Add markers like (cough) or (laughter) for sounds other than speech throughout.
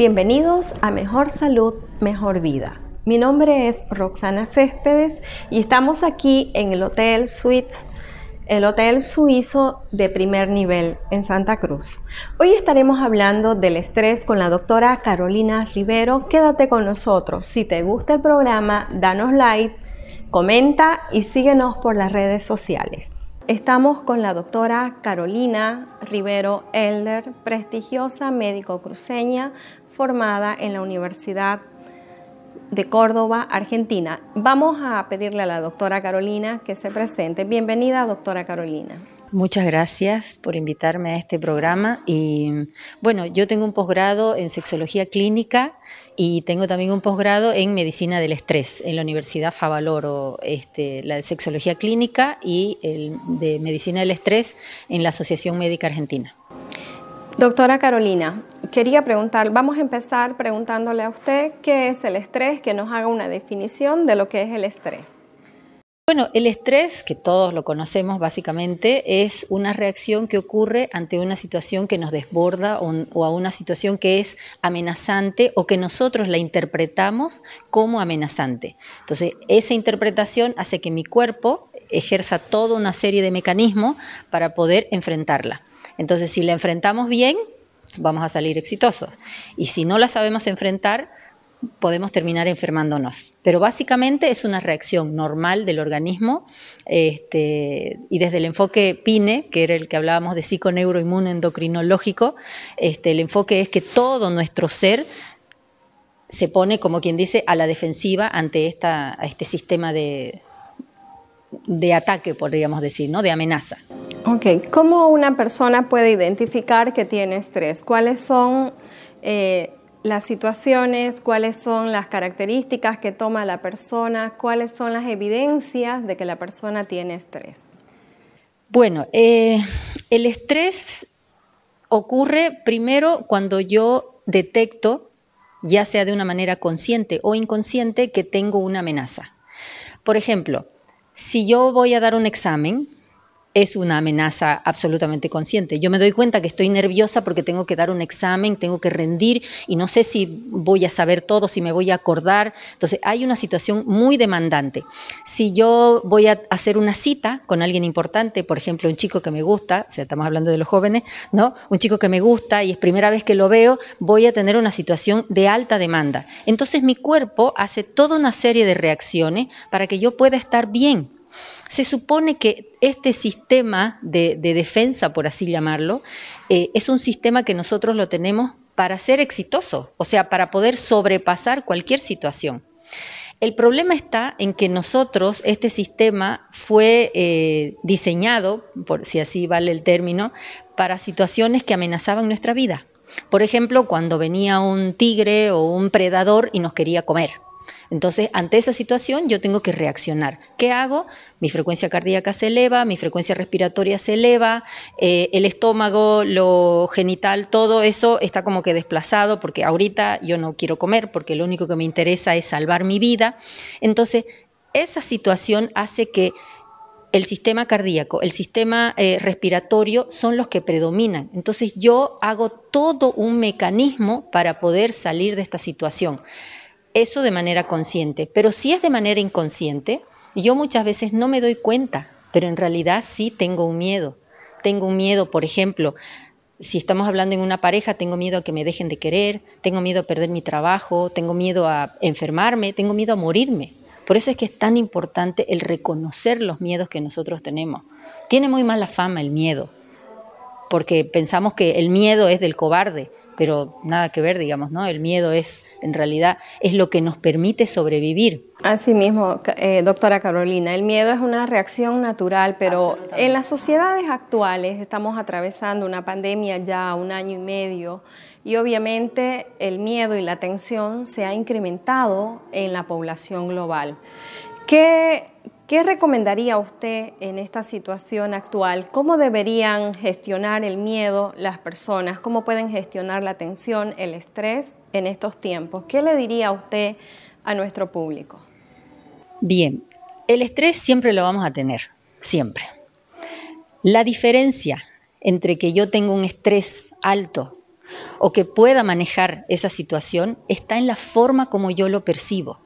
Bienvenidos a Mejor Salud, Mejor Vida. Mi nombre es Roxana Céspedes y estamos aquí en el Hotel Suites, el Hotel Suizo de primer nivel en Santa Cruz. Hoy estaremos hablando del estrés con la doctora Carolina Rivero. Quédate con nosotros. Si te gusta el programa, danos like, comenta y síguenos por las redes sociales. Estamos con la doctora Carolina Rivero Elder, prestigiosa médico cruceña, formada en la Universidad de Córdoba, Argentina. Vamos a pedirle a la doctora Carolina que se presente. Bienvenida, doctora Carolina. Muchas gracias por invitarme a este programa. Y bueno, yo tengo un posgrado en sexología clínica y tengo también un posgrado en medicina del estrés en la Universidad Favaloro, este, la de sexología clínica y de medicina del estrés en la Asociación Médica Argentina. Doctora Carolina, quería preguntar, vamos a empezar preguntándole a usted qué es el estrés, que nos haga una definición de lo que es el estrés. Bueno, el estrés, que todos lo conocemos básicamente, es una reacción que ocurre ante una situación que nos desborda o, a una situación que es amenazante o que nosotros la interpretamos como amenazante. Entonces, esa interpretación hace que mi cuerpo ejerza toda una serie de mecanismos para poder enfrentarla. Entonces, si la enfrentamos bien, vamos a salir exitosos. Y si no la sabemos enfrentar, podemos terminar enfermándonos. Pero básicamente es una reacción normal del organismo este, y desde el enfoque PINE, que era el que hablábamos de psiconeuroinmunoendocrinológico, este, el enfoque es que todo nuestro ser se pone, como quien dice, a la defensiva ante esta, este sistema de, de ataque, podríamos decir, ¿no? de amenaza. Ok, ¿cómo una persona puede identificar que tiene estrés? ¿Cuáles son eh, las situaciones? ¿Cuáles son las características que toma la persona? ¿Cuáles son las evidencias de que la persona tiene estrés? Bueno, eh, el estrés ocurre primero cuando yo detecto, ya sea de una manera consciente o inconsciente, que tengo una amenaza. Por ejemplo, si yo voy a dar un examen, es una amenaza absolutamente consciente. Yo me doy cuenta que estoy nerviosa porque tengo que dar un examen, tengo que rendir y no sé si voy a saber todo, si me voy a acordar. Entonces, hay una situación muy demandante. Si yo voy a hacer una cita con alguien importante, por ejemplo, un chico que me gusta, estamos hablando de los jóvenes, ¿no? Un chico que me gusta y es primera vez que lo veo, voy a tener una situación de alta demanda. Entonces, mi cuerpo hace toda una serie de reacciones para que yo pueda estar bien se supone que este sistema de, defensa, por así llamarlo, eh, es un sistema que nosotros lo tenemos para ser exitoso, o sea, para poder sobrepasar cualquier situación. El problema está en que nosotros, este sistema fue eh, diseñado, por si así vale el término, para situaciones que amenazaban nuestra vida. Por ejemplo, cuando venía un tigre o un predador y nos quería comer. Entonces, ante esa situación yo tengo que reaccionar. ¿Qué hago? Mi frecuencia cardíaca se eleva, mi frecuencia respiratoria se eleva, eh, el estómago, lo genital, todo eso está como que desplazado porque ahorita yo no quiero comer porque lo único que me interesa es salvar mi vida. Entonces, esa situación hace que el sistema cardíaco, el sistema eh, respiratorio son los que predominan. Entonces yo hago todo un mecanismo para poder salir de esta situación eso de manera consciente. Pero si es de manera inconsciente, yo muchas veces no me doy cuenta, pero en realidad sí tengo un miedo. Tengo un miedo, por ejemplo, si estamos hablando en una pareja, tengo miedo a que me dejen de querer, tengo miedo a perder mi trabajo, tengo miedo a enfermarme, tengo miedo a morirme. Por eso es que es tan importante el reconocer los miedos que nosotros tenemos. Tiene muy mala fama el miedo, porque pensamos que el miedo es del cobarde, pero nada que ver, digamos, ¿no? El miedo es, en realidad, es lo que nos permite sobrevivir. Así mismo, eh, doctora Carolina, el miedo es una reacción natural, pero en las sociedades actuales estamos atravesando una pandemia ya un año y medio y obviamente el miedo y la tensión se ha incrementado en la población global. ¿Qué ¿Qué recomendaría usted en esta situación actual? ¿Cómo deberían gestionar el miedo las personas? ¿Cómo pueden gestionar la tensión, el estrés en estos tiempos? ¿Qué le diría usted a nuestro público? Bien, el estrés siempre lo vamos a tener, siempre. La diferencia entre que yo tengo un estrés alto o que pueda manejar esa situación está en la forma como yo lo percibo.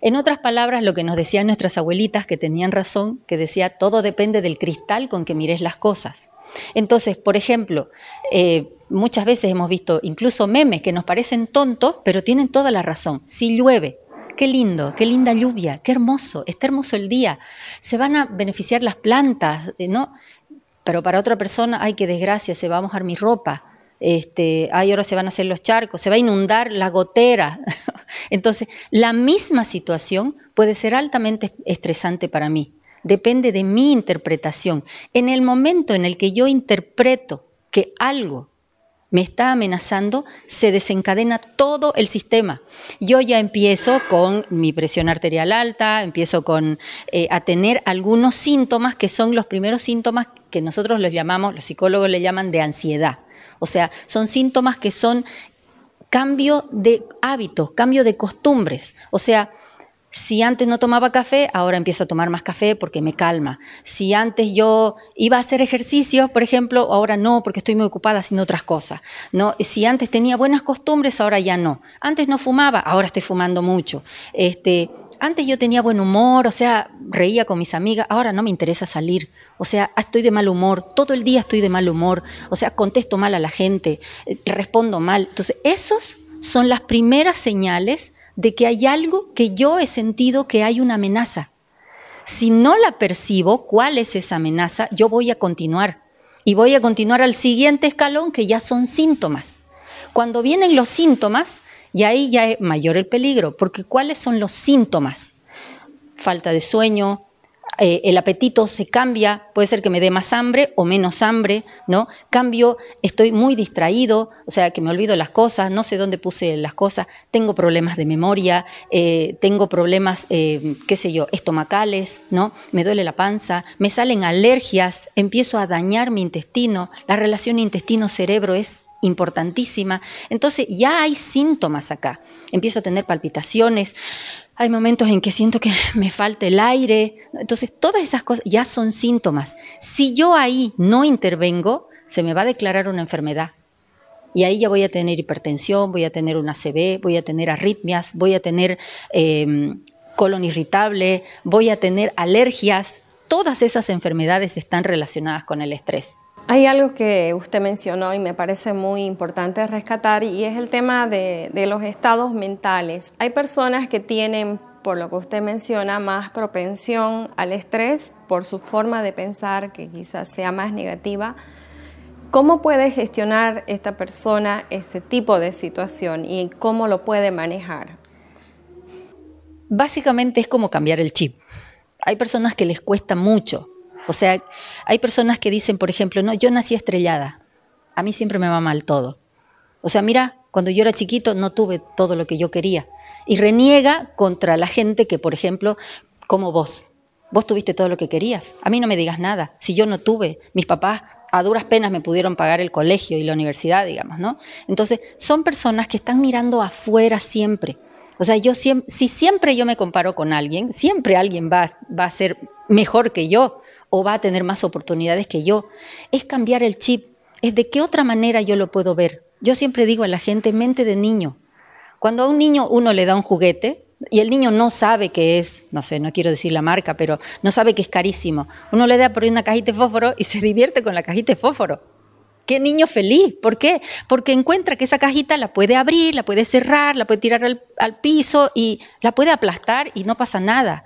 En otras palabras, lo que nos decían nuestras abuelitas que tenían razón, que decía todo depende del cristal con que mires las cosas. Entonces, por ejemplo, eh, muchas veces hemos visto incluso memes que nos parecen tontos, pero tienen toda la razón. Si llueve, qué lindo, qué linda lluvia, qué hermoso, está hermoso el día, se van a beneficiar las plantas, eh, ¿no? Pero para otra persona, ay, qué desgracia, se va a mojar mi ropa este, ahora se van a hacer los charcos, se va a inundar la gotera. (laughs) Entonces, la misma situación puede ser altamente estresante para mí. Depende de mi interpretación. En el momento en el que yo interpreto que algo me está amenazando, se desencadena todo el sistema. Yo ya empiezo con mi presión arterial alta, empiezo con eh, a tener algunos síntomas que son los primeros síntomas que nosotros los llamamos, los psicólogos le llaman de ansiedad. O sea, son síntomas que son cambio de hábitos, cambio de costumbres. O sea, si antes no tomaba café, ahora empiezo a tomar más café porque me calma. Si antes yo iba a hacer ejercicios, por ejemplo, ahora no porque estoy muy ocupada haciendo otras cosas. ¿no? Si antes tenía buenas costumbres, ahora ya no. Antes no fumaba, ahora estoy fumando mucho. Este, antes yo tenía buen humor, o sea, reía con mis amigas, ahora no me interesa salir o sea, ah, estoy de mal humor, todo el día estoy de mal humor, o sea, contesto mal a la gente, eh, respondo mal. Entonces, esos son las primeras señales de que hay algo que yo he sentido que hay una amenaza. Si no la percibo, cuál es esa amenaza, yo voy a continuar. Y voy a continuar al siguiente escalón, que ya son síntomas. Cuando vienen los síntomas, y ahí ya es mayor el peligro, porque ¿cuáles son los síntomas? Falta de sueño, eh, el apetito se cambia, puede ser que me dé más hambre o menos hambre, ¿no? Cambio, estoy muy distraído, o sea, que me olvido las cosas, no sé dónde puse las cosas, tengo problemas de memoria, eh, tengo problemas, eh, qué sé yo, estomacales, ¿no? Me duele la panza, me salen alergias, empiezo a dañar mi intestino, la relación intestino-cerebro es importantísima. Entonces ya hay síntomas acá empiezo a tener palpitaciones, hay momentos en que siento que me falta el aire, entonces todas esas cosas ya son síntomas. Si yo ahí no intervengo, se me va a declarar una enfermedad. Y ahí ya voy a tener hipertensión, voy a tener una CB, voy a tener arritmias, voy a tener em, colon irritable, voy a tener alergias. Todas esas enfermedades están relacionadas con el estrés. Hay algo que usted mencionó y me parece muy importante rescatar y es el tema de, los estados mentales. Hay personas que tienen, por lo que usted menciona, más propensión al estrés por su forma de pensar que quizás sea más negativa. ¿Cómo puede gestionar esta persona ese tipo de situación y cómo lo puede manejar? Básicamente es como cambiar el chip. Hay personas que les cuesta mucho o sea, hay personas que dicen, por ejemplo, no, yo nací estrellada, a mí siempre me va mal todo. O sea, mira, cuando yo era chiquito no tuve todo lo que yo quería. Y reniega contra la gente que, por ejemplo, como vos, vos tuviste todo lo que querías. A mí no me digas nada. Si yo no tuve, mis papás a duras penas me pudieron pagar el colegio y la universidad, digamos, ¿no? Entonces, son personas que están mirando afuera siempre. O sea, yo si siempre yo me comparo con alguien, siempre alguien va a ser mejor que yo o va a tener más oportunidades que yo. Es cambiar el chip, es de qué otra manera yo lo puedo ver. Yo siempre digo a la gente, mente de niño. Cuando a un niño uno le da un juguete y el niño no sabe que es, no sé, no quiero decir la marca, pero no sabe que es carísimo, uno le da por ahí una cajita de fósforo y (laughs) se divierte con la cajita de fósforo. Qué niño feliz, ¿por qué? Porque encuentra que esa cajita la puede abrir, la puede cerrar, la puede tirar al, al piso y la puede aplastar y no pasa nada.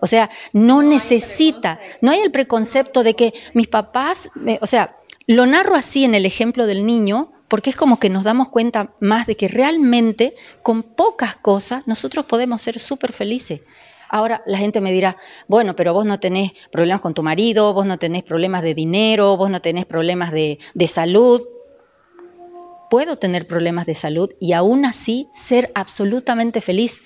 O sea, no, necesita, no hay el preconcepto de que mis papás, o sea, lo narro así en el ejemplo del niño, porque es como que nos damos cuenta más de que realmente con pocas cosas nosotros podemos ser súper felices. Ahora la gente me dirá, bueno, pero vos no tenés problemas con tu marido, vos no tenés problemas de dinero, vos no tenés problemas de, de salud puedo tener problemas de salud y aún así ser absolutamente feliz.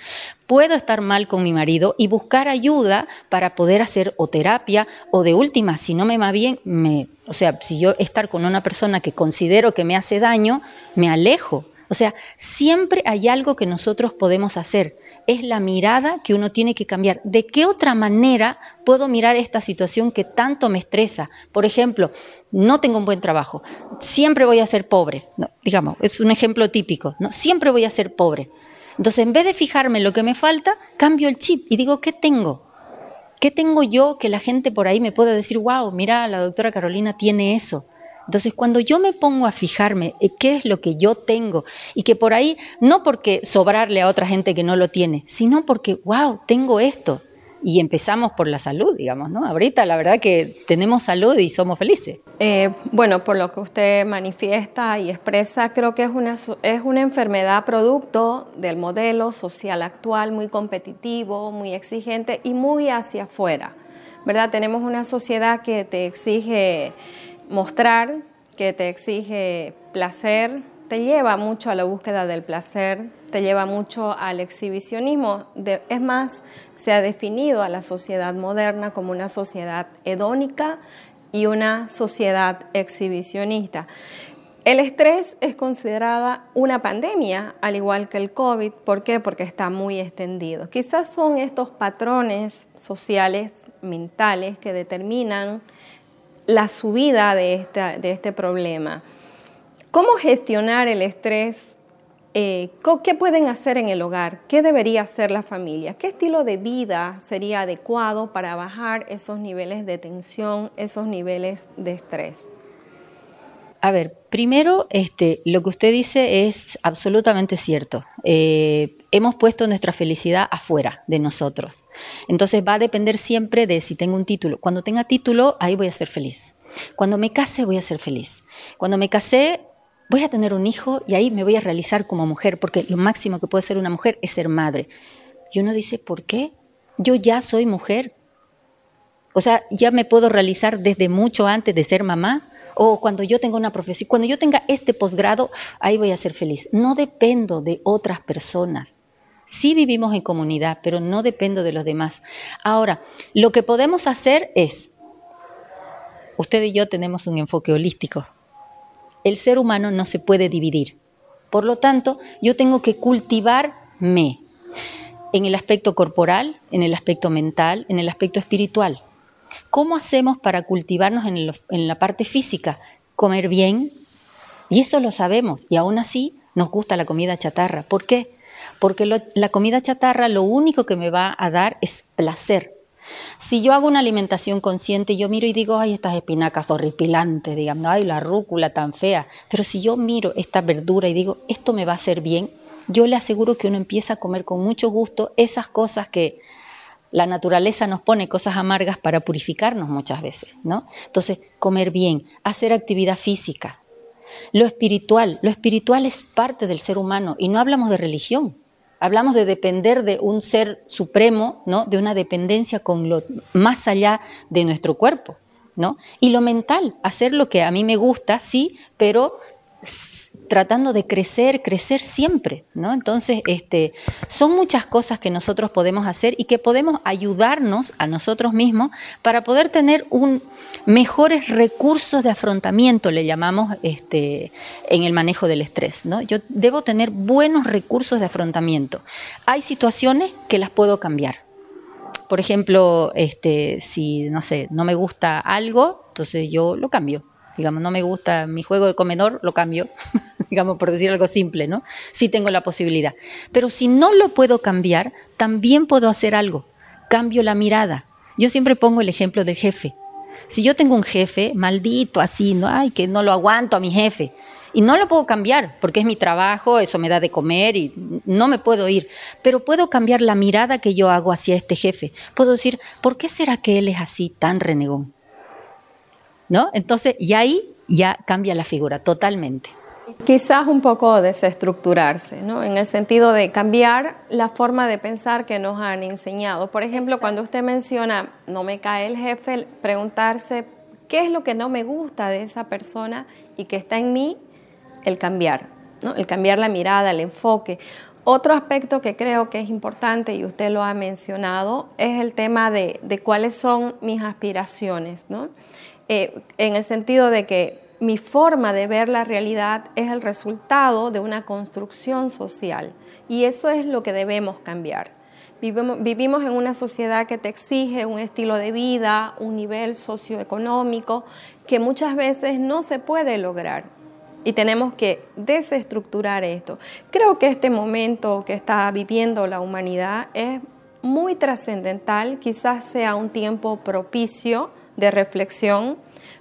Puedo estar mal con mi marido y buscar ayuda para poder hacer o terapia o de última, si no me va bien, me, o sea, si yo estar con una persona que considero que me hace daño, me alejo. O sea, siempre hay algo que nosotros podemos hacer es la mirada que uno tiene que cambiar. ¿De qué otra manera puedo mirar esta situación que tanto me estresa? Por ejemplo, no tengo un buen trabajo, siempre voy a ser pobre, digamos, es un ejemplo típico, ¿no? siempre voy a ser pobre. Entonces, en vez de fijarme en lo que me falta, cambio el chip y digo, ¿qué tengo? ¿Qué tengo yo que la gente por ahí me pueda decir, wow, mira, la doctora Carolina tiene eso? Entonces, cuando yo me pongo a fijarme qué es lo que yo tengo y que por ahí, no porque sobrarle a otra gente que no lo tiene, sino porque, wow, tengo esto. Y empezamos por la salud, digamos, ¿no? Ahorita la verdad que tenemos salud y somos felices. Eh, bueno, por lo que usted manifiesta y expresa, creo que es una, es una enfermedad producto del modelo social actual, muy competitivo, muy exigente y muy hacia afuera, ¿verdad? Tenemos una sociedad que te exige mostrar que te exige placer, te lleva mucho a la búsqueda del placer, te lleva mucho al exhibicionismo. es más, se ha definido a la sociedad moderna como una sociedad hedónica y una sociedad exhibicionista. El estrés es considerada una pandemia, al igual que el COVID. ¿Por qué? Porque está muy extendido. Quizás son estos patrones sociales, mentales, que determinan la subida de, de este problema. ¿Cómo gestionar el estrés eh, ¿qué pueden hacer en el hogar? ¿Qué debería hacer la familia? ¿Qué estilo de vida sería adecuado para bajar esos niveles de tensión, esos niveles de estrés? A ver, primero, este, lo que usted dice es absolutamente cierto. Eh, hemos puesto nuestra felicidad afuera de nosotros. Entonces va a depender siempre de si tengo un título. Cuando tenga título, ahí voy a ser feliz. Cuando me case, voy a ser feliz. Cuando me case, voy a tener un hijo y ahí me voy a realizar como mujer, porque lo máximo que puede ser una mujer es ser madre. Y uno dice, ¿por qué? Yo ya soy mujer. O sea, ya me puedo realizar desde mucho antes de ser mamá o cuando yo tenga una profesión, cuando yo tenga este posgrado, ahí voy a ser feliz. No dependo de otras personas. Sí vivimos en comunidad, pero no dependo de los demás. Ahora, lo que podemos hacer es, usted y yo tenemos un enfoque holístico. El ser humano no se puede dividir. Por lo tanto, yo tengo que cultivarme en el aspecto corporal, en el aspecto mental, en el aspecto espiritual. ¿Cómo hacemos para cultivarnos en, la parte física? Comer bien, y eso lo sabemos, y aún así nos gusta la comida chatarra. ¿Por qué? Porque la comida chatarra lo único que me va a dar es placer. Si yo hago una alimentación consciente, yo miro y digo, ay, estas espinacas horripilantes, digamos, ay, la rúcula tan fea. Pero si yo miro esta verdura y digo, esto me va a hacer bien, yo le aseguro que uno empieza a comer con mucho gusto esas cosas que la naturaleza nos pone cosas amargas para purificarnos muchas veces, ¿no? Entonces, comer bien, hacer actividad física. Lo espiritual, lo espiritual es parte del ser humano y no hablamos de religión. Hablamos de depender de un ser supremo, ¿no? De una dependencia con lo más allá de nuestro cuerpo, ¿no? Y lo mental, hacer lo que a mí me gusta, sí, pero tratando de crecer, crecer siempre, ¿no? Entonces, este, son muchas cosas que nosotros podemos hacer y que podemos ayudarnos a nosotros mismos para poder tener un mejores recursos de afrontamiento, le llamamos este, en el manejo del estrés, ¿no? Yo debo tener buenos recursos de afrontamiento. Hay situaciones que las puedo cambiar. Por ejemplo, este, si no sé, no me gusta algo, entonces yo lo cambio digamos, no me gusta mi juego de comedor, lo cambio, (laughs) digamos, por decir algo simple, ¿no? Sí tengo la posibilidad. Pero si no lo puedo cambiar, también puedo hacer algo. Cambio la mirada. Yo siempre pongo el ejemplo del jefe. Si yo tengo un jefe maldito así, ¿no? Ay, que no lo aguanto a mi jefe. Y no lo puedo cambiar porque es mi trabajo, eso me da de comer y no me puedo ir. Pero puedo cambiar la mirada que yo hago hacia este jefe. Puedo decir, ¿por qué será que él es así tan renegón? Entonces, y ahí ya cambia la figura totalmente. Quizás un poco desestructurarse, ¿no? En el sentido de cambiar la forma de pensar que nos han enseñado. Por ejemplo, cuando usted menciona, no me cae el jefe, preguntarse qué es lo que no me gusta de esa persona y que está en mí, el cambiar, ¿no? El cambiar la mirada, el enfoque. Otro aspecto que creo que es importante y usted lo ha mencionado es el tema de, de cuáles son mis aspiraciones, ¿no? Eh, en el sentido de que mi forma de ver la realidad es el resultado de una construcción social y eso es lo que debemos cambiar. Vivimos, vivimos en una sociedad que te exige un estilo de vida, un nivel socioeconómico que muchas veces no se puede lograr y tenemos que desestructurar esto. Creo que este momento que está viviendo la humanidad es muy trascendental, quizás sea un tiempo propicio de reflexión,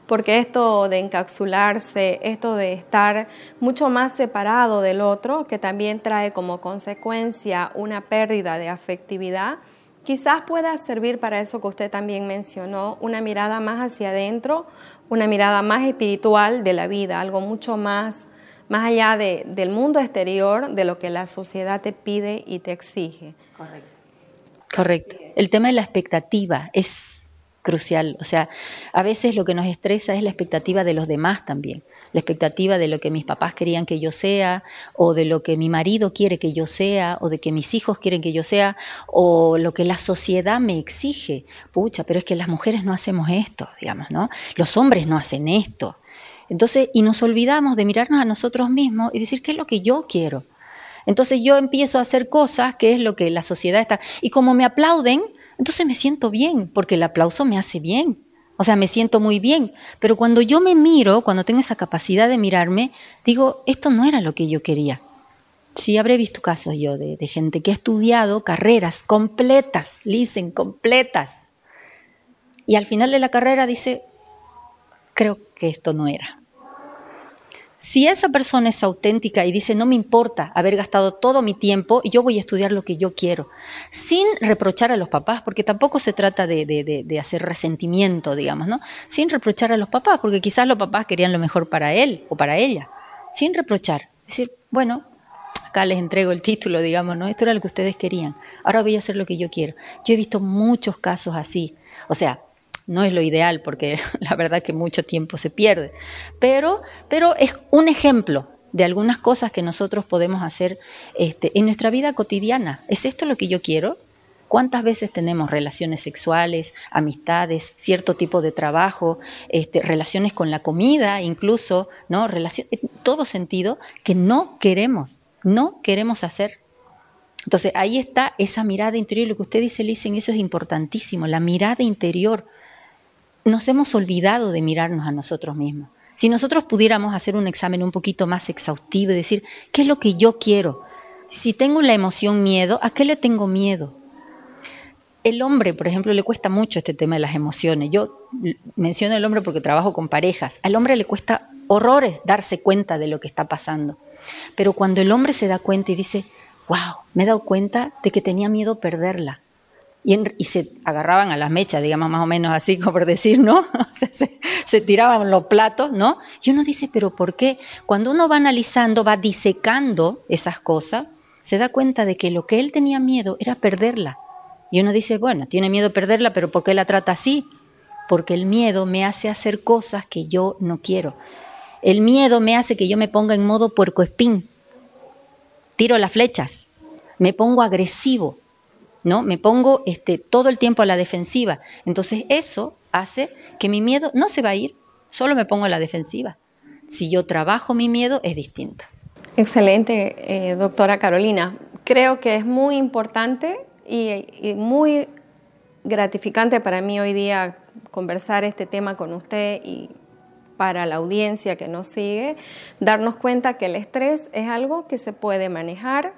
porque esto de encapsularse, esto de estar mucho más separado del otro, que también trae como consecuencia una pérdida de afectividad, quizás pueda servir para eso que usted también mencionó, una mirada más hacia adentro, una mirada más espiritual de la vida, algo mucho más, más allá de, del mundo exterior, de lo que la sociedad te pide y te exige. Correcto. Correcto. El tema de la expectativa es crucial. O sea, a veces lo que nos estresa es la expectativa de los demás también, la expectativa de lo que mis papás querían que yo sea, o de lo que mi marido quiere que yo sea, o de que mis hijos quieren que yo sea, o lo que la sociedad me exige. Pucha, pero es que las mujeres no hacemos esto, digamos, ¿no? Los hombres no hacen esto. Entonces, y nos olvidamos de mirarnos a nosotros mismos y decir, ¿qué es lo que yo quiero? Entonces yo empiezo a hacer cosas que es lo que la sociedad está. Y como me aplauden, entonces me siento bien, porque el aplauso me hace bien. O sea, me siento muy bien. Pero cuando yo me miro, cuando tengo esa capacidad de mirarme, digo, esto no era lo que yo quería. Sí, habré visto casos yo de, gente que ha estudiado carreras completas, dicen, completas. Y al final de la carrera dice, creo que esto no era. Si esa persona es auténtica y dice, no me importa haber gastado todo mi tiempo, yo voy a estudiar lo que yo quiero, sin reprochar a los papás, porque tampoco se trata de, hacer resentimiento, digamos, ¿no? Sin reprochar a los papás, porque quizás los papás querían lo mejor para él o para ella, sin reprochar. decir, bueno, acá les entrego el título, digamos, ¿no? Esto era lo que ustedes querían, ahora voy a hacer lo que yo quiero. Yo he visto muchos casos así. O sea, no es lo ideal porque (laughs) la verdad que mucho tiempo se pierde, pero, pero es un ejemplo de algunas cosas que nosotros podemos hacer este, en nuestra vida cotidiana. ¿Es esto lo que yo quiero? ¿Cuántas veces tenemos relaciones sexuales, amistades, cierto tipo de trabajo, este, relaciones con la comida, incluso, ¿no? en todo sentido que no queremos, no queremos hacer. Entonces ahí está esa mirada interior, lo que usted dice, en eso es importantísimo, la mirada interior, nos hemos olvidado de mirarnos a nosotros mismos. Si nosotros pudiéramos hacer un examen un poquito más exhaustivo y decir, ¿qué es lo que yo quiero? Si tengo la emoción miedo, ¿a qué le tengo miedo? El hombre, por ejemplo, le cuesta mucho este tema de las emociones. Yo menciono el hombre porque trabajo con parejas. Al hombre le cuesta horrores darse cuenta de lo que está pasando. Pero cuando el hombre se da cuenta y dice, wow, me he dado cuenta de que tenía miedo perderla y, se agarraban a las mechas, digamos más o menos así, como por decir, ¿no? (laughs) se, tiraban los platos, ¿no? Y uno dice, pero ¿por qué? Cuando uno va analizando, va disecando esas cosas, se da cuenta de que lo que él tenía miedo era perderla. Y uno dice, bueno, tiene miedo perderla, pero ¿por qué la trata así? Porque el miedo me hace hacer cosas que yo no quiero. El miedo me hace que yo me ponga en modo puercoespín. Tiro las flechas, me pongo agresivo, ¿no? Me pongo este, todo el tiempo a la defensiva. Entonces eso hace que mi miedo no se va a ir, solo me pongo a la defensiva. Si yo trabajo mi miedo es distinto. Excelente, eh, doctora Carolina. Creo que es muy importante y muy gratificante para mí hoy día conversar este tema con usted y para la audiencia que nos sigue, darnos cuenta que el estrés es algo que se puede manejar,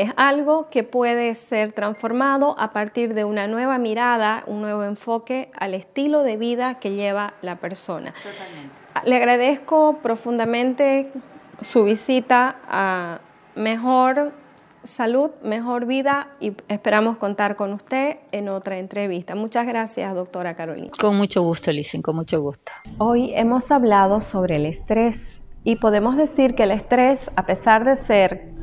es algo que puede ser transformado a partir de una nueva mirada, un nuevo enfoque al estilo de vida que lleva la persona. Totalmente. Le agradezco profundamente su visita a Mejor Salud, Mejor Vida y esperamos contar con usted en otra entrevista. Muchas gracias, doctora Carolina. Con mucho gusto, Lizzie, con mucho gusto. Hoy hemos hablado sobre el estrés y podemos decir que el estrés, a pesar de ser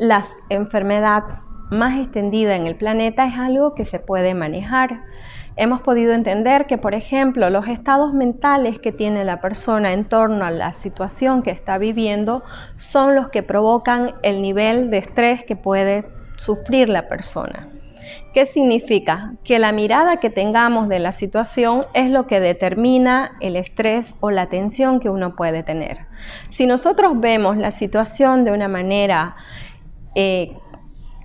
la enfermedad más extendida en el planeta es algo que se puede manejar. Hemos podido entender que, por ejemplo, los estados mentales que tiene la persona en torno a la situación que está viviendo son los que provocan el nivel de estrés que puede sufrir la persona. ¿Qué significa? Que la mirada que tengamos de la situación es lo que determina el estrés o la tensión que uno puede tener. Si nosotros vemos la situación de una manera eh,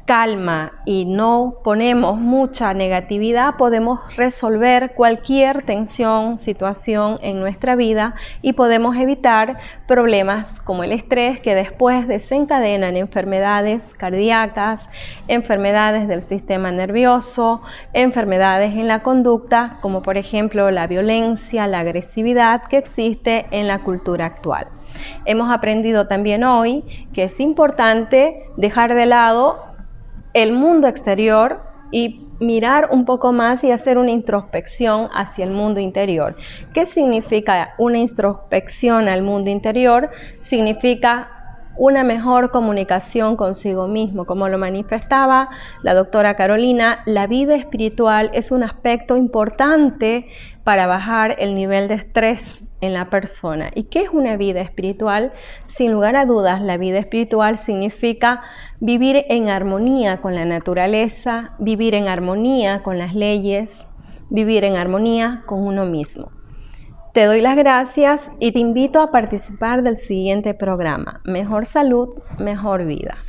calma y no ponemos mucha negatividad, podemos resolver cualquier tensión, situación en nuestra vida y podemos evitar problemas como el estrés que después desencadenan enfermedades cardíacas, enfermedades del sistema nervioso, enfermedades en la conducta, como por ejemplo la violencia, la agresividad que existe en la cultura actual. Hemos aprendido también hoy que es importante dejar de lado el mundo exterior y mirar un poco más y hacer una introspección hacia el mundo interior. ¿Qué significa una introspección al mundo interior? Significa una mejor comunicación consigo mismo. Como lo manifestaba la doctora Carolina, la vida espiritual es un aspecto importante para bajar el nivel de estrés en la persona. ¿Y qué es una vida espiritual? Sin lugar a dudas, la vida espiritual significa vivir en armonía con la naturaleza, vivir en armonía con las leyes, vivir en armonía con uno mismo. Te doy las gracias y te invito a participar del siguiente programa. Mejor salud, mejor vida.